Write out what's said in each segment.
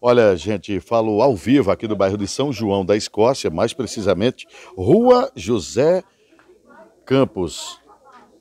Olha, gente, falo ao vivo aqui do bairro de São João da Escócia, mais precisamente, Rua José Campos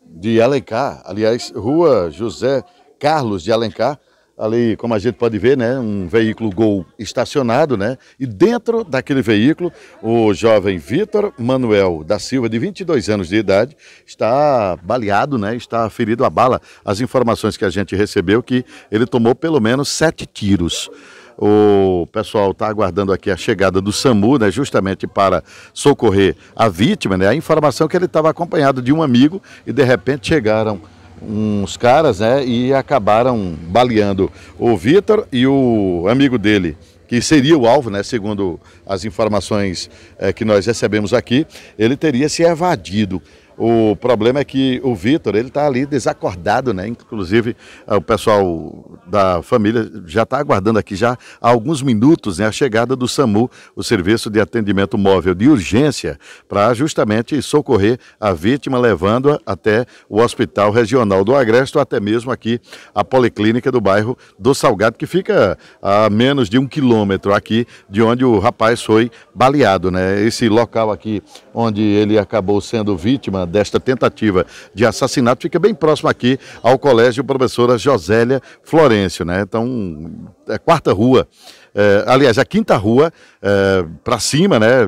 de Alencar, aliás, Rua José Carlos de Alencar, ali, como a gente pode ver, né, um veículo Gol estacionado, né? E dentro daquele veículo, o jovem Vitor Manuel da Silva, de 22 anos de idade, está baleado, né? Está ferido a bala. As informações que a gente recebeu que ele tomou pelo menos sete tiros. O pessoal está aguardando aqui a chegada do SAMU, né, justamente para socorrer a vítima. Né? A informação é que ele estava acompanhado de um amigo e de repente chegaram uns caras, né? E acabaram baleando o Vitor e o amigo dele, que seria o alvo, né? Segundo as informações é, que nós recebemos aqui, ele teria se evadido. O problema é que o Vitor, ele está ali desacordado, né? Inclusive, eh, o pessoal da família já está aguardando aqui já há alguns minutos né, a chegada do SAMU, o Serviço de Atendimento Móvel de Urgência, para justamente socorrer a vítima, levando-a até o Hospital Regional do Agreste ou até mesmo aqui a Policlínica do bairro do Salgado, que fica a menos de um quilômetro aqui de onde o rapaz foi baleado, né? Esse local aqui onde ele acabou sendo vítima desta tentativa de assassinato fica bem próximo aqui ao colégio professora Josélia Florencio, né? Então, é quarta rua. É, aliás, é a quinta rua é, para cima, né?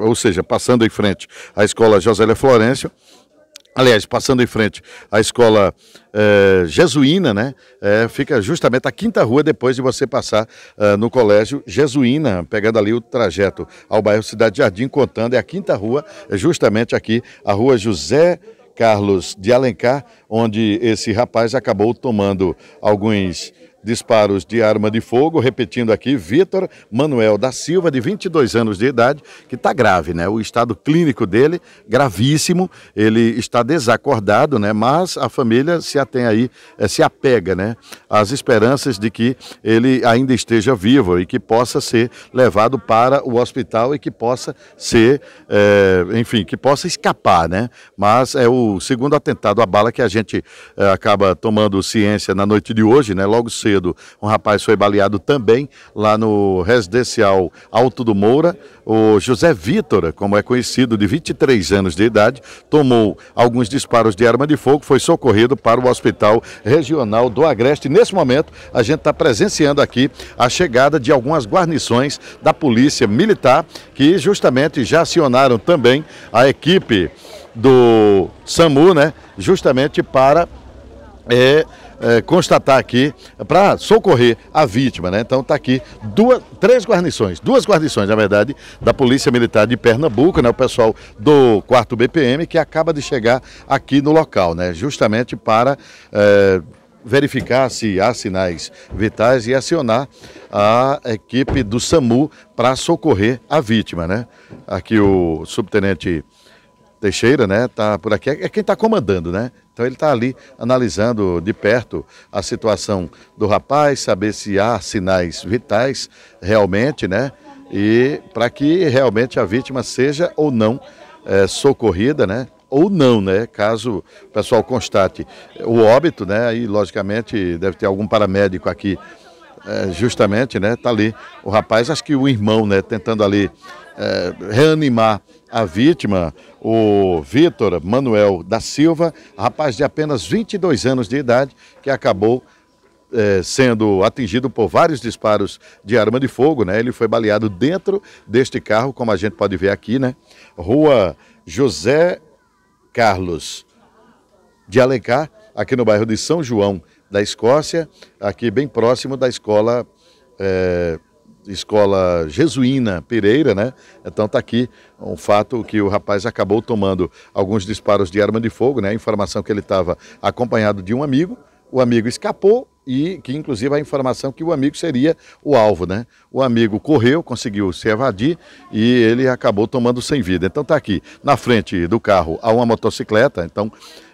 Ou seja, passando em frente à escola Josélia Florencio aliás, passando em frente à escola é, jesuína, né? É, fica justamente a quinta rua depois de você passar é, no colégio jesuína, pegando ali o trajeto ao bairro Cidade Jardim, contando, é a quinta rua, é justamente aqui, a rua José Carlos de Alencar, onde esse rapaz acabou tomando alguns disparos de arma de fogo, repetindo aqui, Vitor Manuel da Silva, de 22 anos de idade, que está grave, né? O estado clínico dele, gravíssimo, ele está desacordado, né? Mas a família se atém aí, eh, se apega, né? Às esperanças de que ele ainda esteja vivo e que possa ser levado para o hospital e que possa ser, é, enfim, que possa escapar, né? Mas é o segundo atentado à bala que a gente é, acaba tomando ciência na noite de hoje, né? Logo se um rapaz foi baleado também lá no residencial Alto do Moura. O José Vítor, como é conhecido, de 23 anos de idade, tomou alguns disparos de arma de fogo, foi socorrido para o Hospital Regional do Agreste. Nesse momento, a gente está presenciando aqui a chegada de algumas guarnições da Polícia Militar, que justamente já acionaram também a equipe do SAMU, né? Justamente para é, é, constatar aqui, para socorrer a vítima. Né? Então está aqui duas, três guarnições, duas guarnições, na verdade, da Polícia Militar de Pernambuco, né? o pessoal do 4 BPM, que acaba de chegar aqui no local, né? justamente para... É, verificar se há sinais vitais e acionar a equipe do SAMU para socorrer a vítima, né? Aqui o subtenente Teixeira, né, tá por aqui, é, é quem está comandando, né? Então ele está ali analisando de perto a situação do rapaz, saber se há sinais vitais realmente, né? E para que realmente a vítima seja ou não é, socorrida, né? Ou não, né? Caso o pessoal constate o óbito, né? Aí, logicamente, deve ter algum paramédico aqui é, justamente, né? Tá ali o rapaz, acho que o irmão, né? Tentando ali é, reanimar a vítima, o Vitor Manuel da Silva, rapaz de apenas 22 anos de idade, que acabou é, sendo atingido por vários disparos de arma de fogo, né? Ele foi baleado dentro deste carro, como a gente pode ver aqui, né? Rua José Carlos de Alencar, aqui no bairro de São João da Escócia, aqui bem próximo da escola é, escola jesuína Pereira, né? Então está aqui um fato que o rapaz acabou tomando alguns disparos de arma de fogo, né? A informação que ele estava acompanhado de um amigo, o amigo escapou e que inclusive a informação que o amigo seria o alvo, né? O amigo correu, conseguiu se evadir e ele acabou tomando sem vida. Então tá aqui na frente do carro há uma motocicleta, então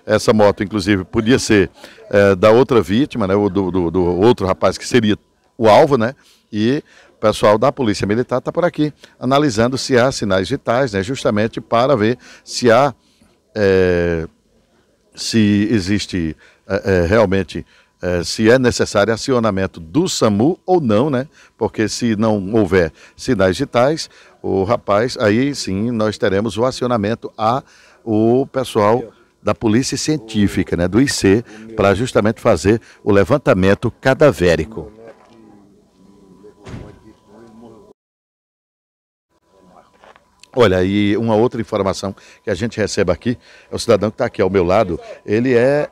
essa moto, inclusive, podia ser é, da outra vítima, né, ou do, do, do, outro rapaz que seria o alvo, né? E o pessoal da Polícia Militar está por aqui, analisando se há sinais vitais, né, justamente para ver se há, é, se existe é, é realmente é, se é necessário acionamento do SAMU ou não, né? Porque se não houver sinais digitais, o rapaz, aí sim nós teremos o acionamento a o pessoal da Polícia Científica, né, do IC, para justamente fazer o levantamento cadavérico. Olha, e uma outra informação que a gente recebe aqui, é o cidadão que está aqui ao meu lado, ele é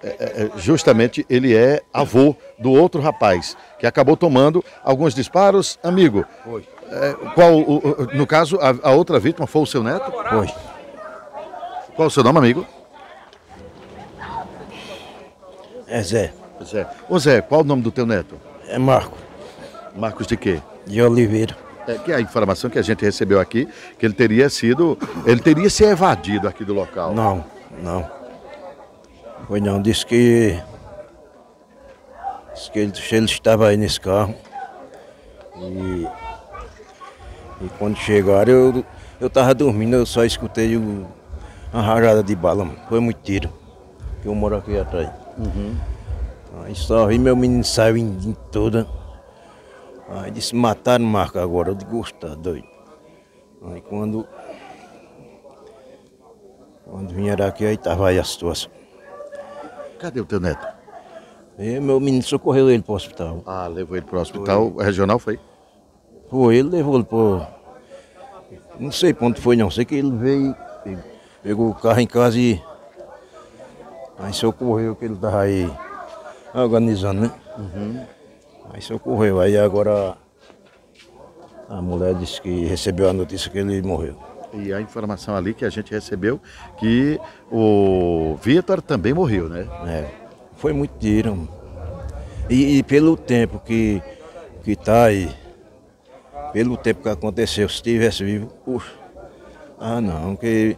é, é, é, justamente, ele é avô do outro rapaz, que acabou tomando alguns disparos. Amigo, é, qual, o, no caso, a, a outra vítima foi o seu neto? Foi. Qual o seu nome, amigo? É Zé. É Zé. Ô Zé, qual o nome do teu neto? É Marco. Marcos de quê? De Oliveira. É, que é a informação que a gente recebeu aqui, que ele teria sido, ele teria se evadido aqui do local. Não, não. Foi não, disse que, disse que ele, ele estava aí nesse carro. E, e quando chegaram, eu, eu tava dormindo, eu só escutei o, uma rajada de bala, foi muito tiro. Que eu moro aqui atrás. Uhum. Ah, aí só vi meu menino saiu em toda. Aí ah, disse, mataram o Marco agora, eu gostar, tá doido. Aí quando. Quando vieram aqui, aí tava aí a situação. Cadê o teu neto? E é, meu menino socorreu ele pro hospital. Ah, levou ele pro hospital foi. regional, foi? Foi, ele levou ele pro. Não sei quanto foi, não. Sei que ele veio, pegou o carro em casa e Aí socorreu que ele estava aí organizando, né? Uhum. Aí socorreu. Aí agora a mulher disse que recebeu a notícia que ele morreu. E a informação ali que a gente recebeu que o Vitor também morreu, né? É. Foi muito tiro. E, e, pelo tempo que, que tá aí, pelo tempo que aconteceu, se tivesse vivo, puxa. Ah não, que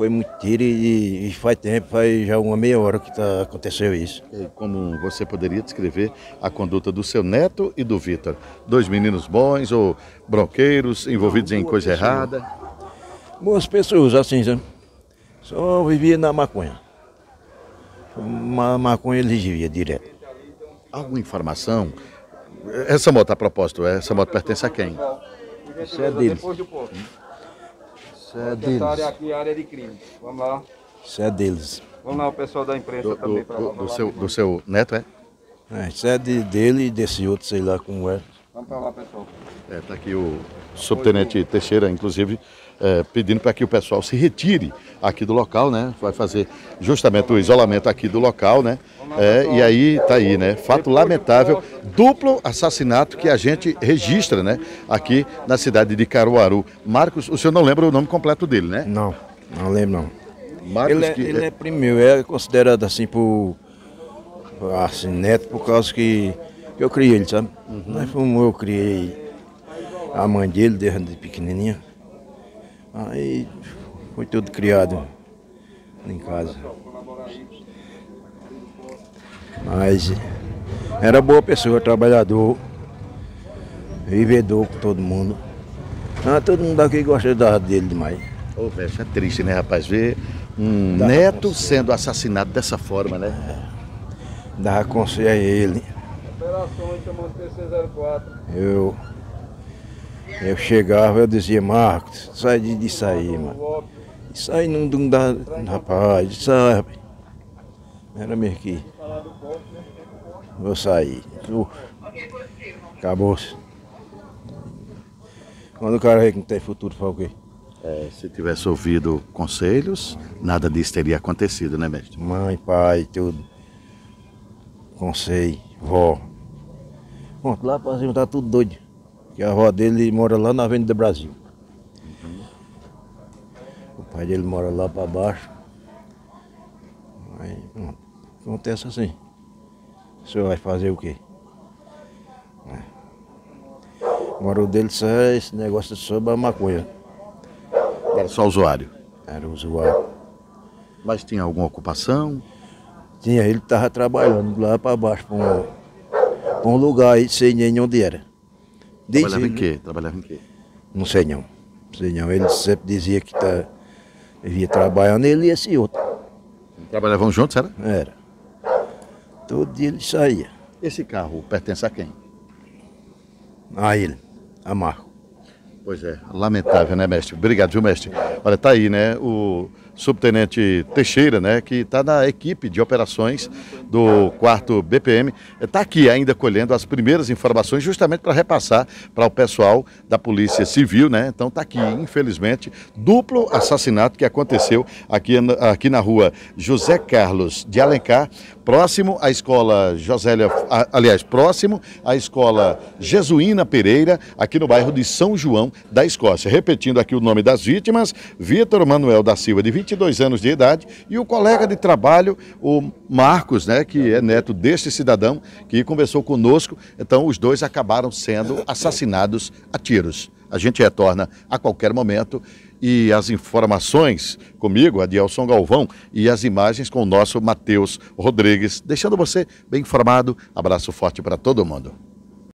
foi muito tiro e, e, faz tempo, faz já uma meia hora que tá, aconteceu isso. E como você poderia descrever a conduta do seu neto e do Vitor? Dois meninos bons ou bronqueiros, envolvidos Não, em coisa pessoa. errada? Boas pessoas, assim, só vivia na maconha. Uma maconha eles viviam direto. Alguma informação? Essa moto, a propósito, essa moto pertence a quem? Isso é dele. Isso é deles. Essa área aqui é área de crime. Vamos lá. Isso é deles. Vamos lá, o pessoal da imprensa do, também. Do, pra, do, do seu, do seu neto, é? É, isso é de, dele e desse outro, sei lá como é. Vamos para lá, pessoal. É, tá aqui o subtenente Teixeira, inclusive, é, pedindo para que o pessoal se retire aqui do local, né? Vai fazer justamente o isolamento aqui do local, né? É, e aí tá aí, né? Fato lamentável, duplo assassinato que a gente registra, né? Aqui na cidade de Caruaru. Marcos, o senhor não lembra o nome completo dele, né? Não, não lembro não. Marcos ele, é, que... ele é, é primeiro, é considerado assim por assim, neto por causa que eu criei ele, sabe? Uhum. Mas eu criei a mãe dele desde pequenininha. Aí foi tudo criado em casa. Mas era boa pessoa, trabalhador, vivedor com todo mundo. Ah, todo mundo aqui gostava dele demais. Ô, oh, velho, é triste, né, rapaz? Ver um neto sendo assassinado dessa forma, né? Dava conselho a ele. Eu, eu chegava, eu dizia, Marcos, sai de, de sair, mano. Isso aí não, dá, rapaz, isso aí, Era meio que. Né? Vou sair. Acabou-se. Quando o cara vê que não tem futuro, fala o quê? É, se tivesse ouvido conselhos, nada disso teria acontecido, né, mestre? Mãe, pai, tudo. Conselho, vó. Pronto, lá para juntar tá tudo doido. Que a avó dele mora lá na Avenida Brasil. Uhum. O pai dele mora lá para baixo. Aí, pronto. Acontece assim. O senhor vai fazer o quê? É. Agora o dele só é esse negócio sobre a maconha. Era só usuário? Era usuário. Mas tinha alguma ocupação? Tinha, ele estava trabalhando lá para baixo, para um um lugar e sei nem onde era. Trabalhava em quê? Trabalhava em quê? Não sei não. Sei não. Ele sempre dizia que tá, via trabalhando ele e esse outro. Trabalhavam juntos, era? Era. Todo dia ele saía. Esse carro pertence a quem? A ele, a Marco. Pois é, eh, lamentável, né, mestre? Obrigado, viu, mestre? Olha, tá aí, né? O subtenente Teixeira, né, que está na equipe de operações do quarto BPM, está é, aqui ainda colhendo as primeiras informações justamente para repassar para o pessoal da Polícia Civil, né? Então está aqui, infelizmente, duplo assassinato que aconteceu aqui, aqui na rua José Carlos de Alencar, próximo à escola Josélia, aliás, próximo à escola Jesuína Pereira, aqui no bairro de São João da Escócia. Repetindo aqui o nome das vítimas, Vitor Manuel da Silva de 20 22 anos de idade, e o colega de trabalho, o Marcos, né, que é neto deste cidadão, que conversou conosco. Então, os dois acabaram sendo assassinados a tiros. A gente retorna a qualquer momento e as informações comigo, Elson Galvão, e as imagens com o nosso Matheus Rodrigues, deixando você bem informado. Abraço forte para todo mundo.